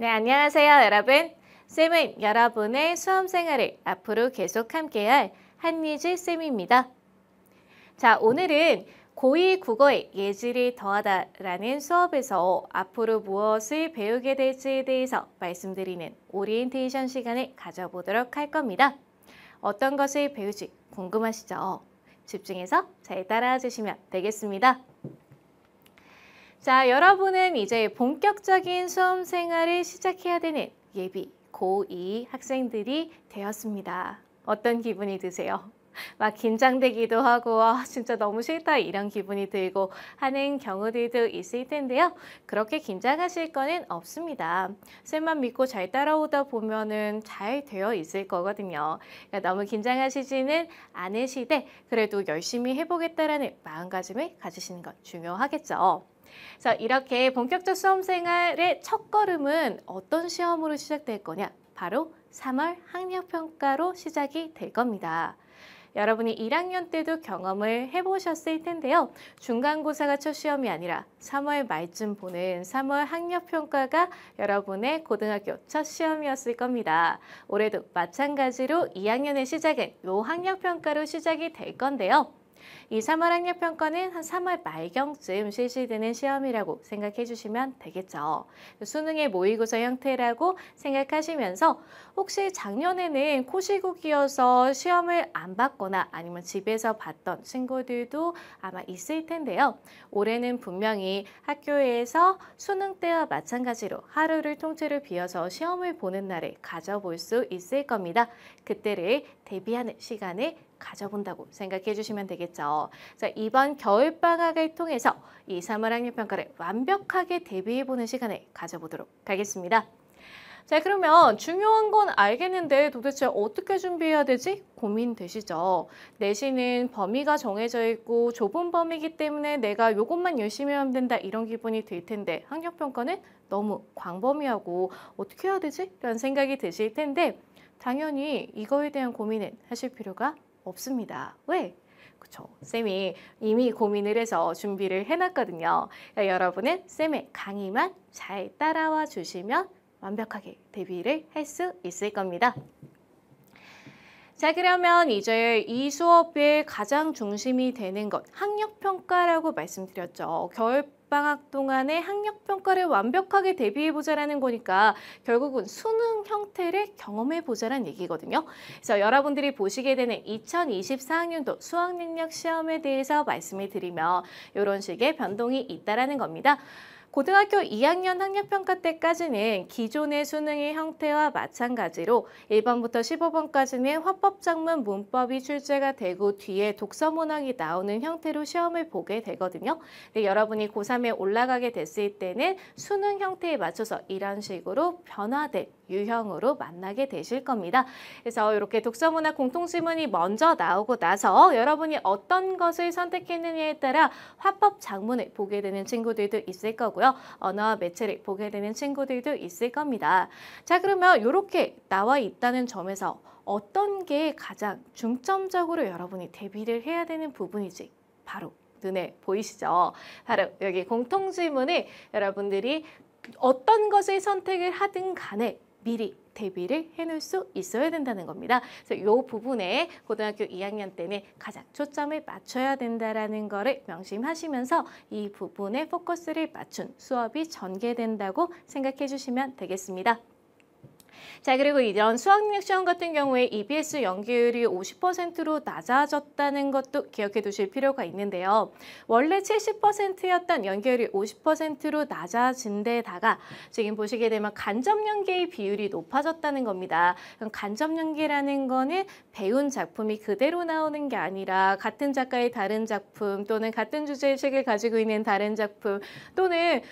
네, 안녕하세요, 여러분. 쌤은 여러분의 수험 생활을 앞으로 계속 함께할 한니지 쌤입니다. 자, 오늘은 고2 국어의 예지를 더하다라는 수업에서 앞으로 무엇을 배우게 될지에 대해서 말씀드리는 오리엔테이션 시간을 가져보도록 할 겁니다. 어떤 것을 배우지 궁금하시죠? 집중해서 잘 따라와 주시면 되겠습니다. 자, 여러분은 이제 본격적인 수험 생활을 시작해야 되는 예비 고2 학생들이 되었습니다. 어떤 기분이 드세요? 막 긴장되기도 하고 아, 진짜 너무 싫다 이런 기분이 들고 하는 경우들도 있을 텐데요. 그렇게 긴장하실 거는 없습니다. 쌤만 믿고 잘 따라오다 보면은 잘 되어 있을 거거든요. 그러니까 너무 긴장하시지는 않으시되 그래도 열심히 해보겠다라는 마음가짐을 가지시는 건 중요하겠죠. 자, 이렇게 본격적 수험 생활의 첫 걸음은 어떤 시험으로 시작될 거냐? 바로 3월 학력평가로 시작이 될 겁니다. 여러분이 1학년 때도 경험을 해보셨을 텐데요. 중간고사가 첫 시험이 아니라 3월 말쯤 보는 3월 학력평가가 여러분의 고등학교 첫 시험이었을 겁니다. 올해도 마찬가지로 2학년의 시작은 요 학력평가로 시작이 될 건데요. 이 3월 학력 평가는 한 3월 말경쯤 실시되는 시험이라고 생각해 주시면 되겠죠. 수능의 모의고사 형태라고 생각하시면서 혹시 작년에는 코시국이어서 시험을 안 봤거나 아니면 집에서 봤던 친구들도 아마 있을 텐데요. 올해는 분명히 학교에서 수능 때와 마찬가지로 하루를 통째로 비어서 시험을 보는 날을 가져볼 수 있을 겁니다. 그때를 대비하는 시간을 가져본다고 생각해 주시면 되겠죠. 자, 이번 겨울방학을 통해서 이 3월 학력평가를 완벽하게 대비해 보는 시간을 가져보도록 하겠습니다. 자 그러면 중요한 건 알겠는데 도대체 어떻게 준비해야 되지? 고민되시죠? 내신은 범위가 정해져 있고 좁은 범위이기 때문에 내가 이것만 열심히 하면 된다 이런 기분이 들 텐데 학력평가는 너무 광범위하고 어떻게 해야 되지? 라는 생각이 드실 텐데 당연히 이거에 대한 고민은 하실 필요가 없습니다. 왜? 그렇죠 쌤이 이미 고민을 해서 준비를 해놨거든요. 그러니까 여러분은 쌤의 강의만 잘 따라와 주시면 완벽하게 대비를 할 수 있을 겁니다. 자, 그러면 이제 이 수업의 가장 중심이 되는 것, 학력평가라고 말씀드렸죠. 겨울 방학 동안에 학력 평가를 완벽하게 대비해 보자라는 거니까 결국은 수능 형태를 경험해 보자는 얘기거든요. 그래서 여러분들이 보시게 되는 2024학년도 수학 능력 시험에 대해서 말씀을 드리면 이런 식의 변동이 있다는 겁니다. 고등학교 2학년 학력평가 때까지는 기존의 수능의 형태와 마찬가지로 1번부터 15번까지는 화법작문 문법이 출제가 되고 뒤에 독서문항이 나오는 형태로 시험을 보게 되거든요. 근데 여러분이 고3에 올라가게 됐을 때는 수능 형태에 맞춰서 이런 식으로 변화된 유형으로 만나게 되실 겁니다. 그래서 이렇게 독서문학 공통지문이 먼저 나오고 나서 여러분이 어떤 것을 선택했느냐에 따라 화법 작문을 보게 되는 친구들도 있을 거고요. 거고요. 언어와 매체를 보게 되는 친구들도 있을 겁니다. 자 그러면 이렇게 나와 있다는 점에서 어떤 게 가장 중점적으로 여러분이 대비를 해야 되는 부분이지 바로 눈에 보이시죠? 바로 여기 공통질문에 여러분들이 어떤 것을 선택을 하든 간에 미리 대비를 해놓을 수 있어야 된다는 겁니다. 그래서 이 부분에 고등학교 2학년 때는 가장 초점을 맞춰야 된다라는 것을 명심하시면서 이 부분에 포커스를 맞춘 수업이 전개된다고 생각해 주시면 되겠습니다. 자 그리고 이런 수학능력 시험 같은 경우에 EBS 연계율이 50%로 낮아졌다는 것도 기억해 두실 필요가 있는데요. 원래 70%였던 연계율이 50%로 낮아진 데다가 지금 보시게 되면 간접 연계의 비율이 높아졌다는 겁니다. 그럼 간접 연계라는 거는 배운 작품이 그대로 나오는 게 아니라 같은 작가의 다른 작품 또는 같은 주제의 책을 가지고 있는 다른 작품 또는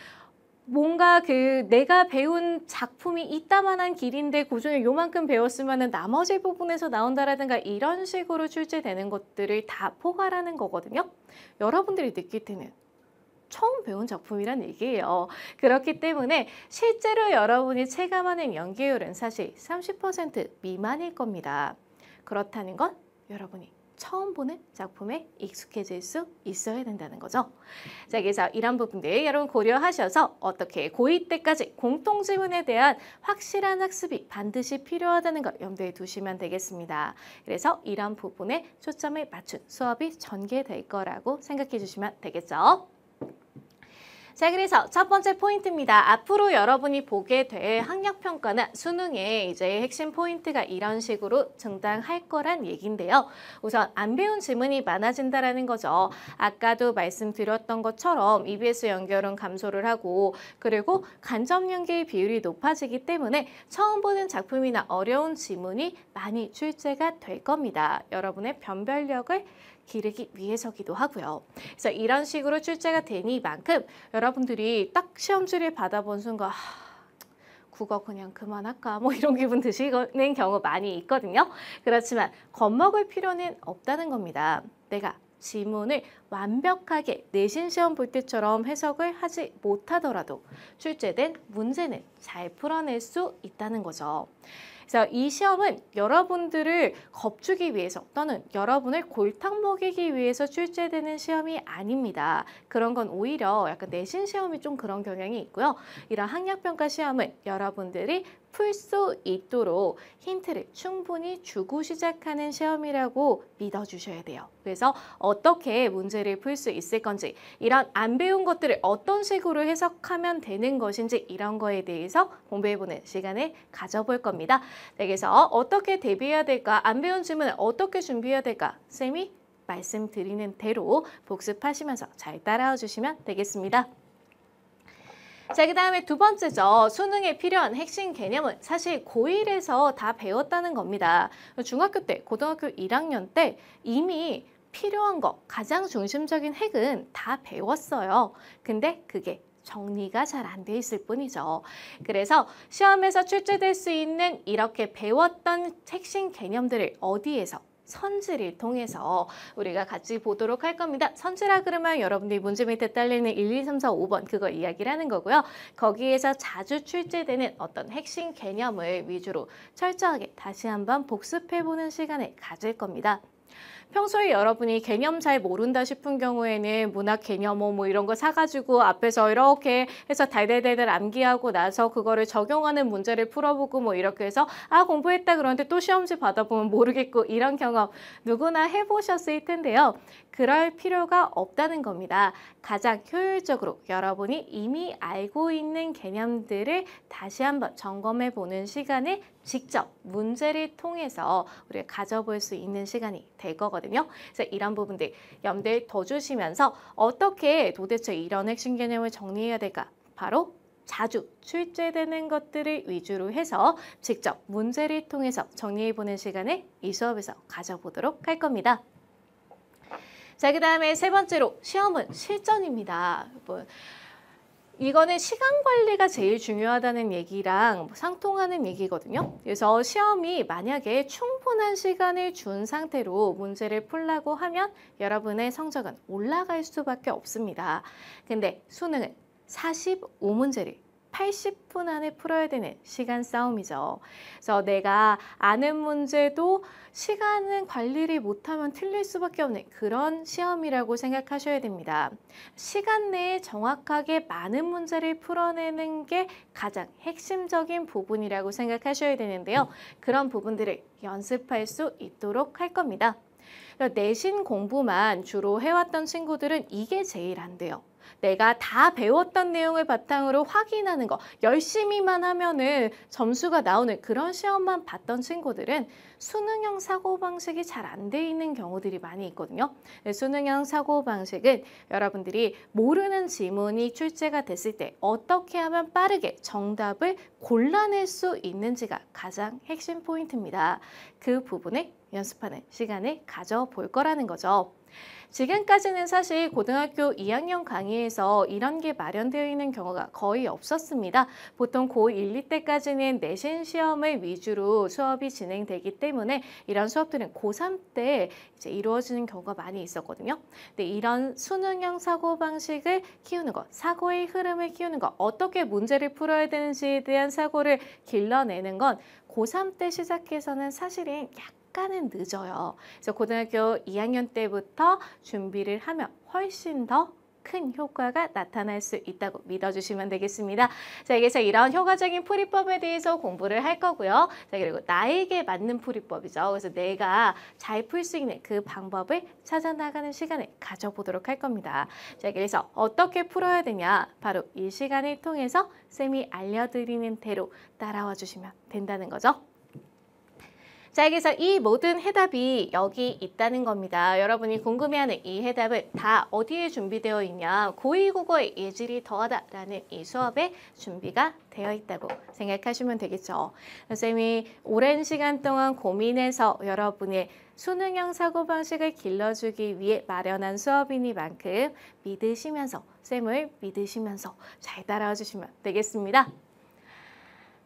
뭔가 그 내가 배운 작품이 이따만한 길인데 그중에 요만큼 배웠으면은 나머지 부분에서 나온다라든가 이런 식으로 출제되는 것들을 다 포괄하는 거거든요. 여러분들이 느낄 때는 처음 배운 작품이란 얘기예요. 그렇기 때문에 실제로 여러분이 체감하는 연기율은 사실 30% 미만일 겁니다. 그렇다는 건 여러분이 처음 보는 작품에 익숙해질 수 있어야 된다는 거죠. 자, 그래서 이런 부분들 여러분 고려하셔서 어떻게 고2 때까지 공통지문에 대한 확실한 학습이 반드시 필요하다는 걸 염두에 두시면 되겠습니다. 그래서 이런 부분에 초점을 맞춘 수업이 전개될 거라고 생각해 주시면 되겠죠. 자, 그래서 첫 번째 포인트입니다. 앞으로 여러분이 보게 될 학력평가나 수능의 이제 핵심 포인트가 이런 식으로 증당할 거란 얘기인데요. 우선 안 배운 지문이 많아진다라는 거죠. 아까도 말씀드렸던 것처럼 EBS 연결은 감소를 하고 그리고 간접 연계의 비율이 높아지기 때문에 처음 보는 작품이나 어려운 지문이 많이 출제가 될 겁니다. 여러분의 변별력을 기르기 위해서기도 하고요. 그래서 이런 식으로 출제가 되니만큼 여러분 여러분들이 딱 시험지를 받아본 순간 국어 그냥 그만할까 뭐 이런 기분 드시는 경우 많이 있거든요. 그렇지만 겁먹을 필요는 없다는 겁니다. 내가 지문을 완벽하게 내신 시험 볼 때처럼 해석을 하지 못하더라도 출제된 문제는 잘 풀어낼 수 있다는 거죠. 그래서 이 시험은 여러분들을 겁주기 위해서 또는 여러분을 골탕 먹이기 위해서 출제되는 시험이 아닙니다. 그런 건 오히려 약간 내신 시험이 좀 그런 경향이 있고요. 이런 학력평가 시험은 여러분들이 풀수 있도록 힌트를 충분히 주고 시작하는 시험이라고 믿어주셔야 돼요. 그래서 어떻게 문제를 풀 수 있을 건지, 이런 안 배운 것들을 어떤 식으로 해석하면 되는 것인지 이런 거에 대해서 공부해보는 시간을 가져볼 겁니다. 네, 그래서 어떻게 대비해야 될까, 안 배운 질문을 어떻게 준비해야 될까, 쌤이 말씀드리는 대로 복습하시면서 잘 따라와 주시면 되겠습니다. 자, 그 다음에 두 번째죠. 수능에 필요한 핵심 개념은 사실 고일에서다 배웠다는 겁니다. 중학교 때, 고등학교 1학년 때 이미 필요한 거, 가장 중심적인 핵은 다 배웠어요. 근데 그게 정리가 잘 안 돼 있을 뿐이죠. 그래서 시험에서 출제될 수 있는 이렇게 배웠던 핵심 개념들을 어디에서 선지를 통해서 우리가 같이 보도록 할 겁니다. 선지라 그러면 여러분들이 문제 밑에 딸리는 1, 2, 3, 4, 5번 그거 이야기를 하는 거고요. 거기에서 자주 출제되는 어떤 핵심 개념을 위주로 철저하게 다시 한번 복습해보는 시간을 가질 겁니다. 평소에 여러분이 개념 잘 모른다 싶은 경우에는 문학 개념어 뭐, 뭐 이런 거 사가지고 앞에서 이렇게 해서 달달달달 암기하고 나서 그거를 적용하는 문제를 풀어보고 뭐 이렇게 해서 아 공부했다 그런데 또 시험지 받아보면 모르겠고 이런 경험 누구나 해보셨을 텐데요. 그럴 필요가 없다는 겁니다. 가장 효율적으로 여러분이 이미 알고 있는 개념들을 다시 한번 점검해 보는 시간을 직접 문제를 통해서 우리가 가져볼 수 있는 시간이 될 거거든요. 거거든요. 그래서 이런 부분들 염두에 둬 주시면서 어떻게 도대체 이런 핵심 개념을 정리해야 될까? 바로 자주 출제되는 것들을 위주로 해서 직접 문제를 통해서 정리해보는 시간을 이 수업에서 가져보도록 할 겁니다. 자, 그 다음에 세 번째로 시험은 실전입니다. 여러분. 이거는 시간 관리가 제일 중요하다는 얘기랑 상통하는 얘기거든요. 그래서 시험이 만약에 충분한 시간을 준 상태로 문제를 풀라고 하면 여러분의 성적은 올라갈 수밖에 없습니다. 근데 수능은 45문제를 80분 안에 풀어야 되는 시간 싸움이죠. 그래서 내가 아는 문제도 시간은 관리를 못하면 틀릴 수밖에 없는 그런 시험이라고 생각하셔야 됩니다. 시간 내에 정확하게 많은 문제를 풀어내는 게 가장 핵심적인 부분이라고 생각하셔야 되는데요. 그런 부분들을 연습할 수 있도록 할 겁니다. 그러니까 내신 공부만 주로 해왔던 친구들은 이게 제일 안 돼요. 내가 다 배웠던 내용을 바탕으로 확인하는 거 열심히만 하면은 점수가 나오는 그런 시험만 봤던 친구들은 수능형 사고방식이 잘 안 돼 있는 경우들이 많이 있거든요. 네, 수능형 사고방식은 여러분들이 모르는 지문이 출제가 됐을 때 어떻게 하면 빠르게 정답을 골라낼 수 있는지가 가장 핵심 포인트입니다. 그 부분을 연습하는 시간을 가져볼 거라는 거죠. 지금까지는 사실 고등학교 2학년 강의에서 이런 게 마련되어 있는 경우가 거의 없었습니다. 보통 고1, 2때까지는 내신 시험을 위주로 수업이 진행되기 때문에 이런 수업들은 고3 때 이제 이루어지는 경우가 많이 있었거든요. 근데 이런 수능형 사고방식을 키우는 것, 사고의 흐름을 키우는 것, 어떻게 문제를 풀어야 되는지에 대한 사고를 길러내는 건 고3 때 시작해서는 사실은 약간 약간은 늦어요. 그래서 고등학교 2학년 때부터 준비를 하면 훨씬 더 큰 효과가 나타날 수 있다고 믿어주시면 되겠습니다. 자, 여기서 이런 효과적인 풀이법에 대해서 공부를 할 거고요. 자, 그리고 나에게 맞는 풀이법이죠. 그래서 내가 잘 풀 수 있는 그 방법을 찾아나가는 시간을 가져보도록 할 겁니다. 자, 그래서 어떻게 풀어야 되냐. 바로 이 시간을 통해서 쌤이 알려드리는 대로 따라와 주시면 된다는 거죠. 자, 그래서 이 모든 해답이 여기 있다는 겁니다. 여러분이 궁금해하는 이 해답은 다 어디에 준비되어 있냐. 고2국어의 예질이 더하다라는 이 수업에 준비가 되어 있다고 생각하시면 되겠죠. 선생님이 오랜 시간 동안 고민해서 여러분의 수능형 사고방식을 길러주기 위해 마련한 수업이니만큼 믿으시면서, 쌤을 믿으시면서 잘 따라와 주시면 되겠습니다.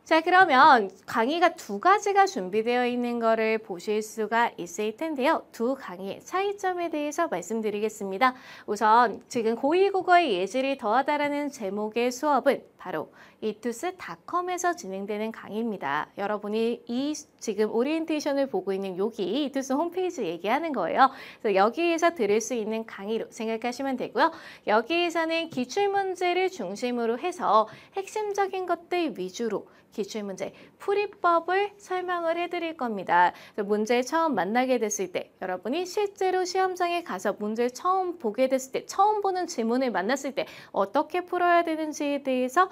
자 그러면 강의가 두 가지가 준비되어 있는 것을 보실 수가 있을 텐데요. 두 강의의 차이점에 대해서 말씀드리겠습니다. 우선 지금 고2 국어의 예시를 더하다라는 제목의 수업은 바로 이투스닷컴에서 진행되는 강의입니다. 여러분이 이 지금 오리엔테이션을 보고 있는 여기 이투스 홈페이지 얘기하는 거예요. 그래서 여기에서 들을 수 있는 강의로 생각하시면 되고요. 여기에서는 기출문제를 중심으로 해서 핵심적인 것들 위주로 기출문제 풀이법을 설명을 해드릴 겁니다. 문제 처음 만나게 됐을 때 여러분이 실제로 시험장에 가서 문제 처음 보게 됐을 때 처음 보는 질문을 만났을 때 어떻게 풀어야 되는지에 대해서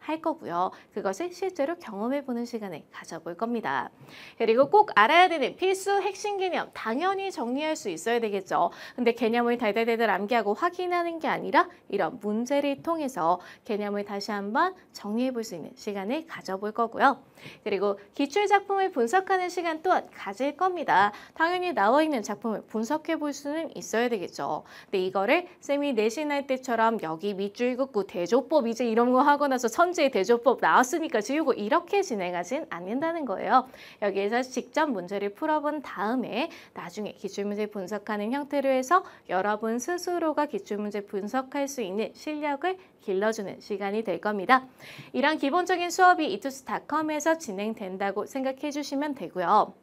할 거고요. 그것을 실제로 경험해보는 시간을 가져볼 겁니다. 그리고 꼭 알아야 되는 필수 핵심 개념 당연히 정리할 수 있어야 되겠죠. 근데 개념을 달달달달 암기하고 확인하는 게 아니라 이런 문제를 통해서 개념을 다시 한번 정리해볼 수 있는 시간을 가져볼 거고요. 그리고 기출 작품을 분석하는 시간 또한 가질 겁니다. 당연히 나와 있는 작품을 분석해 볼 수는 있어야 되겠죠. 근데 이거를 쌤이 내신할 때처럼 여기 밑줄 긋고 대조법 이제 이런 거 하고 나서 선지 공공 대조법 나왔으니까 지우고 이렇게 진행하진 않는다는 거예요. 여기에서 직접 문제를 풀어본 다음에 나중에 기출문제 분석하는 형태로 해서 여러분 스스로가 기출문제 분석할 수 있는 실력을 길러주는 시간이 될 겁니다. 이런 기본적인 수업이 이투스닷컴에서 진행된다고 생각해 주시면 되고요.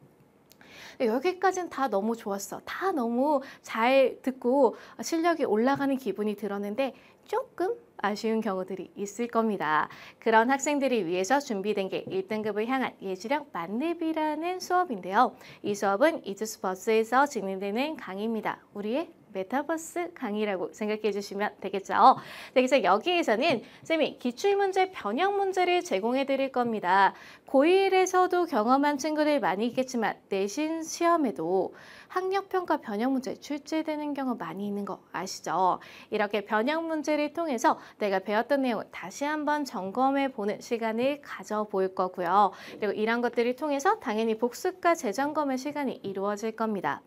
여기까지는 다 너무 좋았어. 다 너무 잘 듣고 실력이 올라가는 기분이 들었는데 조금 아쉬운 경우들이 있을 겁니다. 그런 학생들을 위해서 준비된 게 1등급을 향한 예시력 만렙이라는 수업인데요. 이 수업은 이즈스버스에서 진행되는 강의입니다. 우리의 메타버스 강의라고 생각해 주시면 되겠죠. 네, 그래서 여기에서는 쌤이 기출문제 변형 문제를 제공해 드릴 겁니다. 고1에서도 경험한 친구들 많이 있겠지만 내신 시험에도 학력평가 변형 문제 출제되는 경우 많이 있는 거 아시죠? 이렇게 변형 문제를 통해서 내가 배웠던 내용을 다시 한번 점검해 보는 시간을 가져볼 거고요. 그리고 이런 것들을 통해서 당연히 복습과 재점검의 시간이 이루어질 겁니다.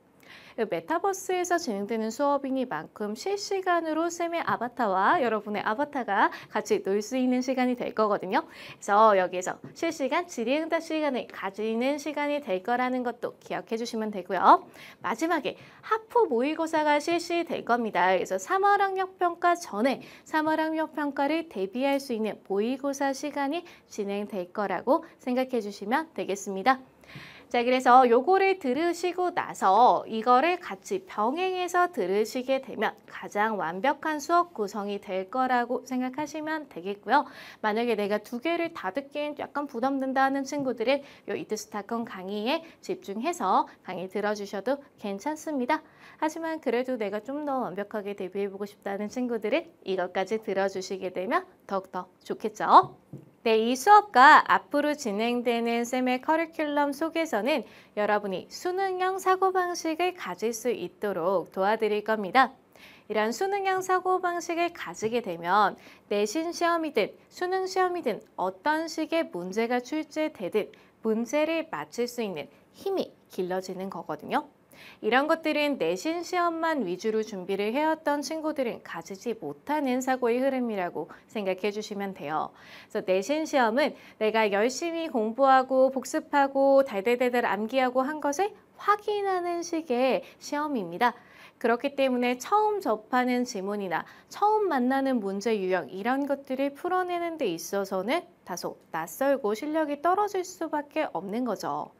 그 메타버스에서 진행되는 수업이니만큼 실시간으로 쌤의 아바타와 여러분의 아바타가 같이 놀 수 있는 시간이 될 거거든요. 그래서 여기에서 실시간 질의응답 시간을 가지는 시간이 될 거라는 것도 기억해 주시면 되고요. 마지막에 하프 모의고사가 실시될 겁니다. 그래서 3월 학력평가 전에 3월 학력평가를 대비할 수 있는 모의고사 시간이 진행될 거라고 생각해 주시면 되겠습니다. 자, 그래서 요거를 들으시고 나서 이거를 같이 병행해서 들으시게 되면 가장 완벽한 수업 구성이 될 거라고 생각하시면 되겠고요. 만약에 내가 두 개를 다듣기엔 약간 부담된다 는 친구들은 요 이트스타콘 강의에 집중해서 강의 들어주셔도 괜찮습니다. 하지만 그래도 내가 좀 더 완벽하게 대비해보고 싶다는 친구들은 이것까지 들어주시게 되면 더욱더 좋겠죠. 네, 이 수업과 앞으로 진행되는 쌤의 커리큘럼 속에서는 여러분이 수능형 사고방식을 가질 수 있도록 도와드릴 겁니다. 이러한 수능형 사고방식을 가지게 되면 내신 시험이든 수능 시험이든 어떤 식의 문제가 출제되든 문제를 맞출수 있는 힘이 길러지는 거거든요. 이런 것들은 내신 시험만 위주로 준비를 해왔던 친구들은 가지지 못하는 사고의 흐름이라고 생각해 주시면 돼요. 그래서 내신 시험은 내가 열심히 공부하고 복습하고 달달달달 암기하고 한 것을 확인하는 식의 시험입니다. 그렇기 때문에 처음 접하는 지문이나 처음 만나는 문제 유형 이런 것들을 풀어내는 데 있어서는 다소 낯설고 실력이 떨어질 수밖에 없는 거죠.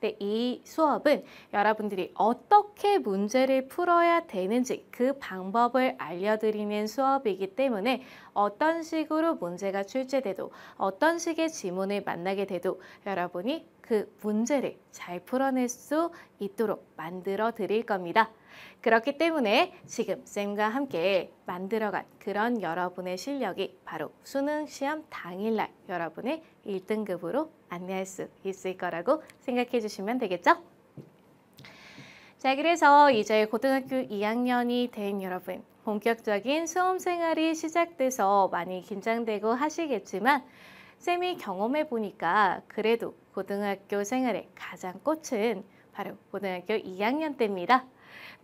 근데 이 수업은 여러분들이 어떻게 문제를 풀어야 되는지 그 방법을 알려드리는 수업이기 때문에 어떤 식으로 문제가 출제돼도 어떤 식의 지문을 만나게 돼도 여러분이 그 문제를 잘 풀어낼 수 있도록 만들어 드릴 겁니다. 그렇기 때문에 지금 쌤과 함께 만들어간 그런 여러분의 실력이 바로 수능 시험 당일날 여러분의 1등급으로 안내할 수 있을 거라고 생각해 주시면 되겠죠? 자, 그래서 이제 고등학교 2학년이 된 여러분, 본격적인 수험 생활이 시작돼서 많이 긴장되고 하시겠지만, 쌤이 경험해 보니까 그래도 고등학교 생활의 가장 꽃은 바로 고등학교 2학년 때입니다.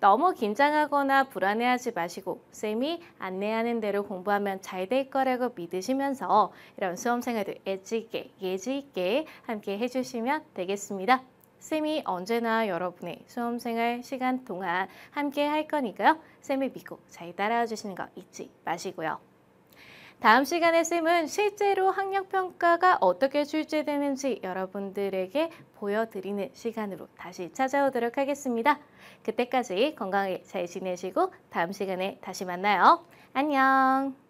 너무 긴장하거나 불안해하지 마시고 쌤이 안내하는 대로 공부하면 잘 될 거라고 믿으시면서 이런 수험생활도 엣지 있게, 예지 있게 함께 해주시면 되겠습니다. 쌤이 언제나 여러분의 수험생활 시간 동안 함께 할 거니까요. 쌤을 믿고 잘 따라와 주시는 거 잊지 마시고요. 다음 시간에 쌤은 실제로 학력평가가 어떻게 출제되는지 여러분들에게 보여드리는 시간으로 다시 찾아오도록 하겠습니다. 그때까지 건강하게잘 지내시고 다음 시간에 다시 만나요. 안녕!